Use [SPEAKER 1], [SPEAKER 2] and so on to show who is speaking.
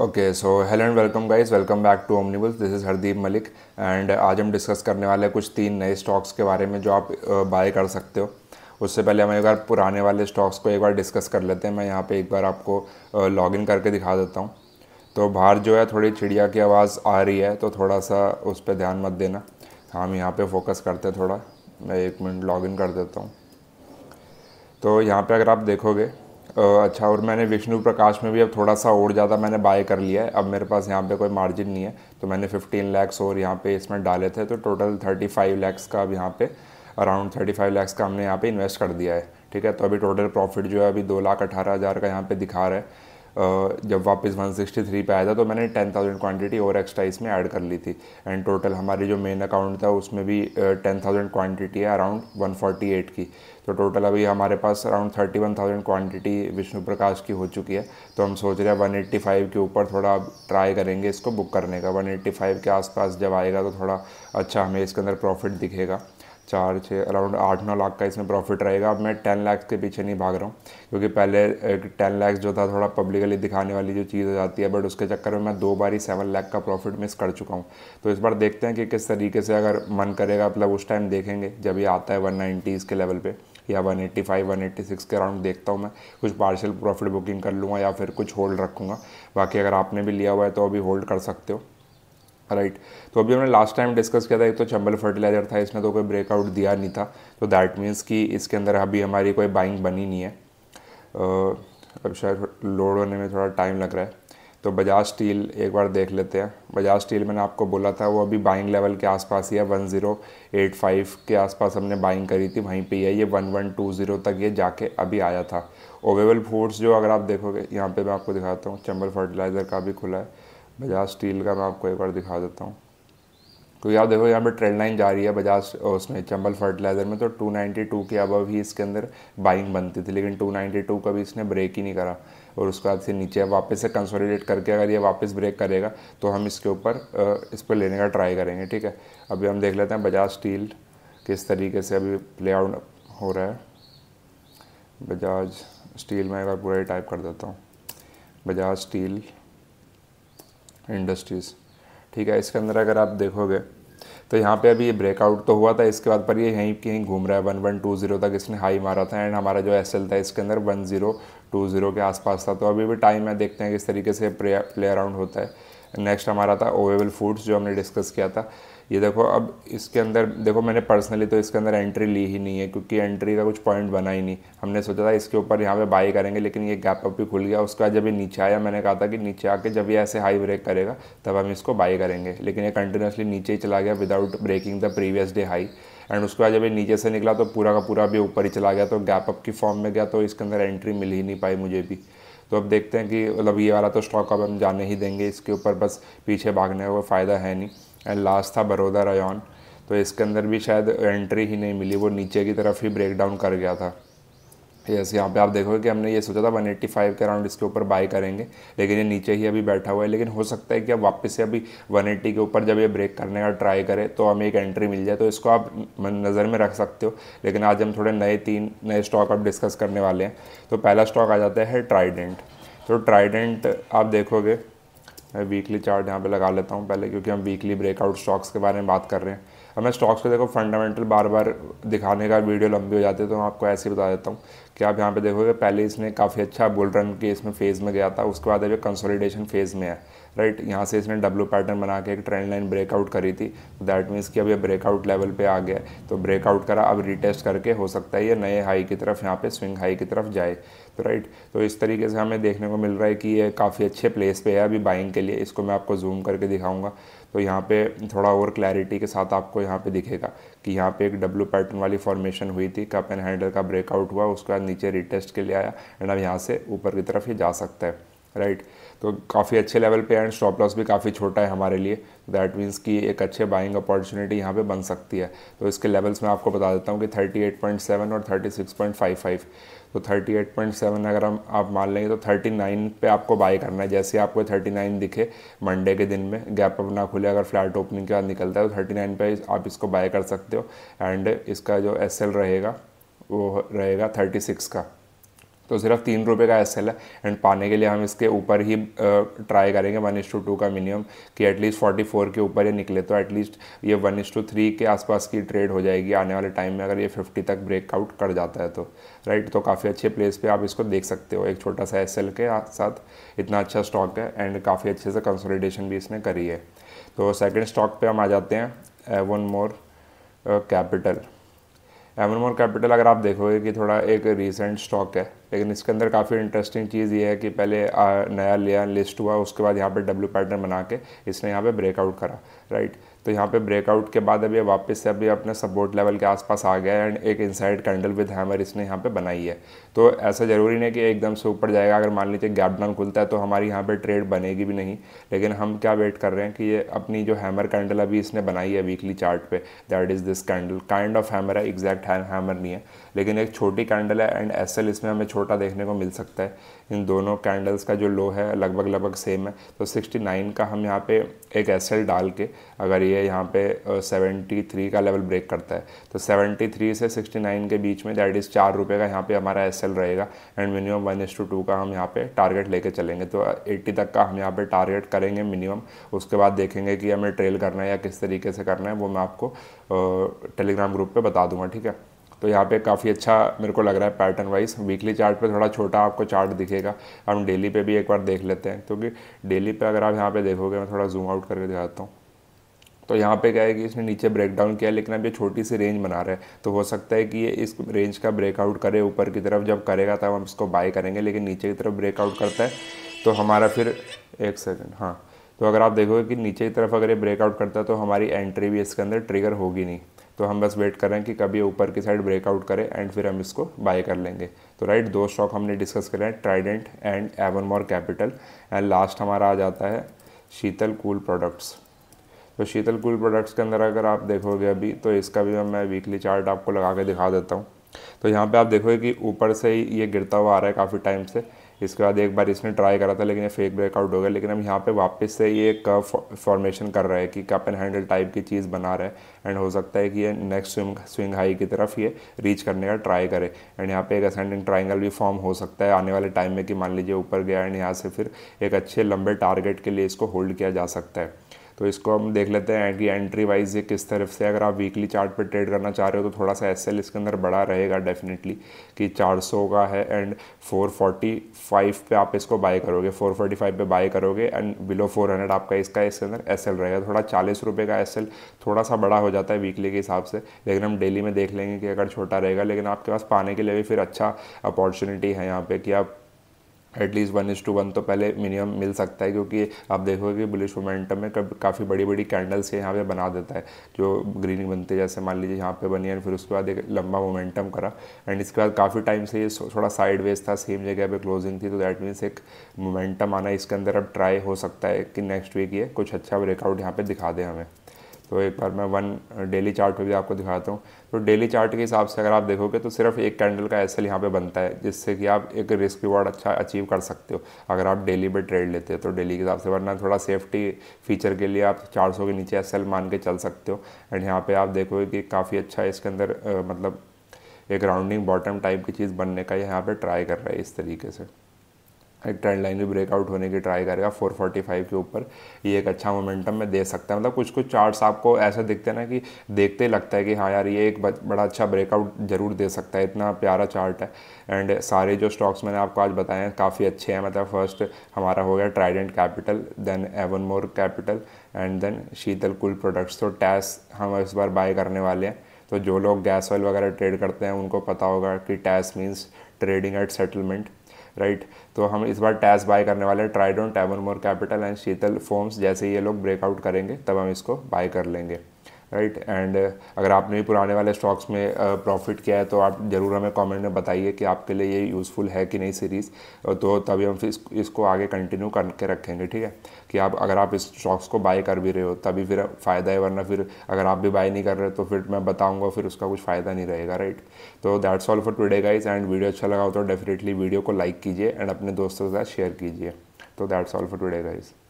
[SPEAKER 1] Okay so hello and welcome guys welcome back to Omniballs this is Hardeep Malik and आज हम discuss करने वाले कुछ तीन नए स्टॉक्स के बारे में जो आप बाय कर सकते हो उससे पहले हम एक बार पुराने वाले स्टॉक्स को एक बार डिस्कस कर लेते हैं मैं यहाँ पे एक बार आपको लॉगिन करके दिखा देता हूँ तो बाहर जो है थोड़ी चिड़िया की आवाज़ आ रही है तो थोड़ा सा उस पर ध्यान मत देना हम यहाँ पर फोकस करते हैं थोड़ा मैं एक मिनट लॉग इन कर देता हूँ तो यहाँ पर अगर आप देखोगे अच्छा और मैंने विष्णु प्रकाश में भी अब थोड़ा सा और ज़्यादा मैंने बाय कर लिया है अब मेरे पास यहाँ पे कोई मार्जिन नहीं है तो मैंने 15 लैक्स और यहाँ पे इसमें डाले थे तो टोटल 35 लैक्स का अब यहाँ पे अराउंड 35 लैक्स का हमने यहाँ पे इन्वेस्ट कर दिया है ठीक है तो अभी टोटल प्रॉफिट जो है अभी दो लाख अठारह हज़ार का यहाँ पर दिखा रहा है जब वापस 163 पे आया था तो मैंने 10,000 क्वांटिटी और एक्स्ट्रा इसमें ऐड कर ली थी एंड टोटल हमारी जो मेन अकाउंट था उसमें भी 10,000 क्वांटिटी है अराउंड 148 की तो टोटल अभी हमारे पास अराउंड 31,000 क्वांटिटी विष्णु प्रकाश की हो चुकी है तो हम सोच रहे हैं 185 के ऊपर थोड़ा ट्राई करेंगे इसको बुक करने का 185 के आसपास जब आएगा तो थोड़ा अच्छा हमें इसके अंदर प्रॉफिट दिखेगा चार छः अराउंड आठ नौ लाख का इसमें प्रॉफिट रहेगा अब मैं टेन लैक्स के पीछे नहीं भाग रहा हूँ क्योंकि पहले एक टेन लैक्स जो था थोड़ा पब्लिकली दिखाने वाली जो चीज़ हो जाती है बट उसके चक्कर में मैं दो बार ही सेवन लाख का प्रॉफिट मिस कर चुका हूँ तो इस बार देखते हैं कि किस तरीके से अगर मन करेगा मतलब उस टाइम देखेंगे जब ये आता है वन के लेवल पर या one one eighty five eighty six के अराउंड देखता हूँ मैं कुछ पार्सल प्रॉफिट बुकिंग कर लूँगा या फिर कुछ होल्ड रखूँगा बाकी अगर आपने भी लिया हुआ है तो अभी होल्ड कर सकते हो राइट तो अभी हमने लास्ट टाइम डिस्कस किया था एक तो चंबल फर्टिलाइजर था इसने तो कोई ब्रेकआउट दिया नहीं था तो दैट मीन्स कि इसके अंदर अभी हमारी कोई बाइंग बनी नहीं है अब शायद लोड होने में थोड़ा टाइम लग रहा है तो बजाज स्टील एक बार देख लेते हैं बजाज स्टील मैंने आपको बोला था वो अभी बाइंग लेवल के आसपास ही है वन जीरो एट फाइव के आसपास हमने बाइंग करी थी वहीं पे ही है ये जीरो तक ये जाके अभी आया था ओवेबल फूड्स जो अगर आप देखोगे यहाँ पे मैं आपको दिखाता हूँ चंबल फर्टिलाइज़र का भी खुला है बजाज स्टील का मैं आपको एक बार दिखा देता हूँ तो यार देखो यहाँ पे ट्रेंड लाइन जा रही है बजाज उसमें चंबल फर्टिलाइज़र में तो 292 के अबव ही इसके अंदर बाइंग बनती थी लेकिन 292 का भी इसने ब्रेक ही नहीं करा और उसके बाद से नीचे वापस से कंसोलिडेट करके अगर ये वापस ब्रेक करेगा तो हम इसके ऊपर इस पर लेने का ट्राई करेंगे ठीक है अभी हम देख लेते हैं बजाज स्टील किस तरीके से अभी प्ले आउट हो रहा है बजाज स्टील में एक बार पूरा ही टाइप कर देता हूँ बजाज स्टील इंडस्ट्रीज़ ठीक है इसके अंदर अगर आप देखोगे तो यहाँ पे अभी ये ब्रेकआउट तो हुआ था इसके बाद पर ये यहीं कहीं घूम रहा है वन वन टू जीरो तक इसने हाई मारा था एंड हमारा जो एस एल था इसके अंदर वन जीरो टू जीरो के आसपास था तो अभी भी टाइम है देखते हैं किस तरीके से प्ले अराउंड होता है नेक्स्ट हमारा था ओवेबल फूड्स जो हमने डिस्कस किया था ये देखो अब इसके अंदर देखो मैंने पर्सनली तो इसके अंदर एंट्री ली ही नहीं है क्योंकि एंट्री का कुछ पॉइंट बना ही नहीं हमने सोचा था इसके ऊपर यहाँ पे बाई करेंगे लेकिन ये गैप अप भी खुल गया उसका जब ये नीचे आया मैंने कहा था कि नीचे आके जब ये ऐसे हाई ब्रेक करेगा तब हम इसको बाई करेंगे लेकिन ये कंटिन्यूसली नीचे ही चला गया without breaking the previous day high and उसके बाद जब ये नीचे से निकला तो पूरा का पूरा भी ऊपर ही चला गया तो गैप अप की फॉर्म में गया तो इसके अंदर एंट्री मिल ही नहीं पाई मुझे भी तो अब देखते हैं कि मतलब ये वाला तो स्टॉक अब हम जाने ही देंगे इसके ऊपर बस पीछे भागने का कोई फ़ायदा है नहीं एंड लास्ट था बड़ौदा रायन तो इसके अंदर भी शायद एंट्री ही नहीं मिली वो नीचे की तरफ ही ब्रेक डाउन कर गया था यस यहाँ पे आप देखोगे कि हमने ये सोचा था 185 के अराउंड इसके ऊपर बाय करेंगे लेकिन ये नीचे ही अभी बैठा हुआ है लेकिन हो सकता है कि अब वापस से अभी 180 के ऊपर जब ये ब्रेक करने का ट्राई करें तो हमें एक एंट्री मिल जाए तो इसको आप नज़र में रख सकते हो लेकिन आज हम थोड़े नए तीन नए स्टॉक आप डिस्कस करने वाले हैं तो पहला स्टॉक आ जाता है ट्राइडेंट तो ट्राइडेंट आप देखोगे मैं वीकली चार्ट यहाँ पे लगा लेता हूँ पहले क्योंकि हम वीकली ब्रेकआउट स्टॉक्स के बारे में बात कर रहे हैं अब मैं स्टॉक्स को देखो फंडामेंटल बार बार दिखाने का वीडियो लंबी हो जाती है तो मैं आपको ऐसे ही बता देता हूँ कि आप यहाँ पे देखोगे पहले इसने काफ़ी अच्छा बुल रन के इसमें फेज़ में गया था उसके बाद अभी कंसोलिडेशन फेज़ में है राइट यहाँ से इसने डब्लू पैटर्न बना के एक ट्रेंड लाइन ब्रेकआउट करी थी दैट मीन्स कि अभी ब्रेकआउट लेवल पे आ गया तो ब्रेकआउट करा अब रिटेस्ट करके हो सकता है ये नए हाई की तरफ यहाँ पे स्विंग हाई की तरफ जाए तो राइट तो इस तरीके से हमें देखने को मिल रहा है कि ये काफ़ी अच्छे प्लेस पे है अभी बाइंग के लिए इसको मैं आपको जूम करके दिखाऊंगा तो यहाँ पे थोड़ा और क्लैरिटी के साथ आपको यहाँ पे दिखेगा कि यहाँ पे एक डब्लू पैटर्न वाली फॉर्मेशन हुई थी कप एंड हैंडल का ब्रेकआउट हुआ उसके बाद नीचे रिटेस्ट के लिए आया एंड अब यहाँ से ऊपर की तरफ ही जा सकता है राइट right. तो काफ़ी अच्छे लेवल पे एंड स्टॉप लॉस भी काफ़ी छोटा है हमारे लिए दैट मीन्स कि एक अच्छे बाइंग अपॉर्चुनिटी यहाँ पे बन सकती है तो इसके लेवल्स मैं आपको बता देता हूँ कि 38.7 और 36.55 तो 38.7 अगर हम आप मान लेंगे तो 39 पे आपको बाय करना है जैसे आपको 39 दिखे मंडे के दिन में गैप अप ना खुले अगर फ्लैट ओपनिंग के बाद निकलता है तो 39 पे आप इसको बाय कर सकते हो एंड इसका जो एस रहेगा वो रहेगा 36 का तो सिर्फ तीन रुपये का एस एल है एंड पाने के लिए हम इसके ऊपर ही ट्राई करेंगे वन इस टू टू का मिनिमम कि एटलीस्ट फोर्टी फोर के ऊपर ये निकले तो एटलीस्ट ये वन इस टू थ्री के आसपास की ट्रेड हो जाएगी आने वाले टाइम में अगर ये फिफ्टी तक ब्रेकआउट कर जाता है तो राइट तो काफ़ी अच्छे प्लेस पे आप इसको देख सकते हो एक छोटा सा एस के साथ इतना अच्छा स्टॉक है एंड काफ़ी अच्छे से कंसोलिडेशन भी इसने करी है तो सेकेंड स्टॉक पर हम आ जाते हैं Avonmore capital Avonmore capital अगर आप देखोगे कि थोड़ा एक रिसेंट स्टॉक है लेकिन इसके अंदर काफ़ी इंटरेस्टिंग चीज़ ये है कि पहले आ, नया लिया लिस्ट हुआ उसके बाद यहाँ पे डब्ल्यू पैटर्न बना के इसने यहाँ पे ब्रेकआउट करा राइट तो यहाँ पे ब्रेकआउट के बाद अभी वापस से अभी अपने सपोर्ट लेवल के आसपास आ गया एंड एक इनसाइड कैंडल विद हैमर इसने यहाँ पे बनाई है तो ऐसा ज़रूरी नहीं कि एकदम से ऊपर जाएगा अगर मान लीजिए गैप डाउन खुलता है तो हमारी यहाँ पे ट्रेड बनेगी भी नहीं लेकिन हम क्या वेट कर रहे हैं कि ये अपनी जो हैमर कैंडल अभी इसने बनाई है वीकली चार्ट पे that is this candle kind of hammer है एग्जैक्ट हैमर नहीं है लेकिन एक छोटी कैंडल है एंड एस इसमें हमें छोटा देखने को मिल सकता है इन दोनों कैंडल्स का जो लो है लगभग लगभग सेम है तो 69 का हम यहाँ पे एक एस डाल के अगर ये यहाँ पे 73 का लेवल ब्रेक करता है तो 73 से 69 के बीच में दैट इज़ चार रुपये का यहाँ पे हमारा एस रहेगा and minimum one is to two का हम यहाँ पे टारगेट लेके चलेंगे तो 80 तक का हम यहाँ पे टारगेट करेंगे मिनिमम उसके बाद देखेंगे कि हमें ट्रेल करना है या किस तरीके से करना है वो मैं आपको टेलीग्राम ग्रुप पर बता दूँगा ठीक है तो यहाँ पे काफ़ी अच्छा मेरे को लग रहा है पैटर्न वाइज वीकली चार्ट पे थोड़ा छोटा आपको चार्ट दिखेगा हम डेली पे भी एक बार देख लेते हैं क्योंकि डेली पे अगर आप यहाँ पे देखोगे मैं थोड़ा जूम आउट करके दिखाता हूँ तो यहाँ पे क्या है कि इसने नीचे ब्रेकडाउन किया लेकिन अब ये छोटी सी रेंज बना रहा है तो हो सकता है कि ये इस रेंज का ब्रेकआउट करे ऊपर की तरफ जब करेगा तब हम इसको बाय करेंगे लेकिन नीचे की तरफ ब्रेकआउट करता है तो हमारा फिर एक सेकेंड हाँ तो अगर आप देखोगे कि नीचे की तरफ अगर ये ब्रेकआउट करता है तो हमारी एंट्री भी इसके अंदर ट्रिगर होगी नहीं तो हम बस वेट कर रहे हैं कि कभी ऊपर की साइड ब्रेकआउट करे एंड फिर हम इसको बाय कर लेंगे तो राइट दो स्टॉक हमने डिस्कस करे हैं Trident and Avonmore capital and last हमारा आ जाता है शीतल कूल प्रोडक्ट्स तो शीतल कूल प्रोडक्ट्स के अंदर अगर आप देखोगे अभी तो इसका भी मैं वीकली चार्ट आपको लगा के दिखा देता हूँ तो यहाँ पे आप देखोगे कि ऊपर से ही ये गिरता हुआ आ रहा है काफ़ी टाइम से इसके बाद एक बार इसने ट्राई करा था लेकिन ये फेक ब्रेकआउट हो गया लेकिन हम यहाँ पे वापस से ये एक फॉर्मेशन uh, कर रहे हैं कि कप एंड हैंडल टाइप की चीज़ बना रहा है एंड हो सकता है कि ये नेक्स्ट स्विंग स्विंग हाई की तरफ ये रीच करने का ट्राई करे एंड यहाँ पे एक असेंडिंग ट्राइंगल भी फॉर्म हो सकता है आने वाले टाइम में कि मान लीजिए ऊपर गया एंड यहाँ से फिर एक अच्छे लंबे टारगेट के लिए इसको होल्ड किया जा सकता है तो इसको हम देख लेते हैं कि एंट्री वाइज ये किस तरफ से अगर आप वीकली चार्ट पे ट्रेड करना चाह रहे हो तो थोड़ा सा एस इसके अंदर बड़ा रहेगा डेफिनेटली कि 400 का है एंड 445 पे आप इसको बाय करोगे 445 पे बाय करोगे एंड बिलो 400 आपका इसका इसके अंदर एस रहेगा थोड़ा चालीस रुपये का एस थोड़ा सा बड़ा हो जाता है वीकली के हिसाब से लेकिन हम डेली में देख लेंगे कि अगर छोटा रहेगा लेकिन आपके पास पाने के लिए भी फिर अच्छा अपॉर्चुनिटी है यहाँ पर कि आप at least one is to one तो पहले मिनिमम मिल सकता है क्योंकि आप देखोगे कि बुलिश मोमेंटम में काफ़ी बड़ी बड़ी कैंडल्स यहाँ पे बना देता है जो ग्रीनिंग बनती है जैसे मान लीजिए यहाँ पे बनी है फिर उसके बाद एक लंबा मोमेंटम करा एंड इसके बाद काफ़ी टाइम से ये थोड़ा साइड वेज था सेम जगह पर क्लोजिंग थी तो दैट मीन्स एक मोमेंटम आना इसके अंदर अब ट्राई हो सकता है कि नेक्स्ट वीक ये कुछ अच्छा ब्रेकआउट यहाँ पर दिखा दें हमें तो एक बार मैं वन डेली चार्ट पे भी आपको दिखाता हूँ तो डेली चार्ट के हिसाब से अगर आप देखोगे तो सिर्फ एक कैंडल का एस एल यहाँ पर बनता है जिससे कि आप एक रिस्क रिवॉर्ड अच्छा अचीव कर सकते हो अगर आप डेली पे ट्रेड लेते हो तो डेली के हिसाब से वरना थोड़ा सेफ्टी फीचर के लिए आप 400 के नीचे एस मान के चल सकते हो एंड यहाँ पर आप देखोगे कि काफ़ी अच्छा इसके अंदर मतलब एक राउंडिंग बॉटम टाइप की चीज़ बनने का यहाँ पर ट्राई कर रहा है इस तरीके से एक ट्रेंड लाइन भी ब्रेकआउट होने की ट्राई करेगा 445 के ऊपर ये एक अच्छा मोमेंटम में दे सकता है मतलब कुछ कुछ चार्ट्स आपको ऐसे दिखते हैं ना कि देखते ही लगता है कि हाँ यार ये एक बड़ा अच्छा ब्रेकआउट जरूर दे सकता है इतना प्यारा चार्ट है एंड सारे जो स्टॉक्स मैंने आपको आज बताए हैं काफ़ी अच्छे हैं मतलब फर्स्ट हमारा हो गया Trident capital then Avonmore capital and then Sheetal cool products तो टैस हम इस बार बाय करने वाले हैं तो जो लोग गैस ऑयल वगैरह ट्रेड करते हैं उनको पता होगा कि TAS means trading at settlement right तो हम इस बार टैस बाय करने वाले हैं Trident Avonmore capital and Sheetal foams जैसे ये लोग ब्रेकआउट करेंगे तब हम इसको बाय कर लेंगे राइट एंड uh, अगर आपने भी पुराने वाले स्टॉक्स में प्रॉफिट uh, किया है तो आप ज़रूर हमें कमेंट में बताइए कि आपके लिए ये यूज़फुल है कि नहीं सीरीज़ uh, तो तभी हम इस, इसको आगे कंटिन्यू करके रखेंगे ठीक है कि आप अगर आप इस स्टॉक्स को बाय कर भी रहे हो तभी फिर फ़ायदा है वरना फिर अगर आप भी बाय नहीं कर रहे तो फिर मैं बताऊँगा फिर उसका कुछ फ़ायदा नहीं रहेगा राइट तो that's all for today guys and video अच्छा लगा हो तो डेफिनेटली वीडियो को लाइक कीजिए एंड अपने दोस्तों के साथ शेयर कीजिए तो that's all for today guys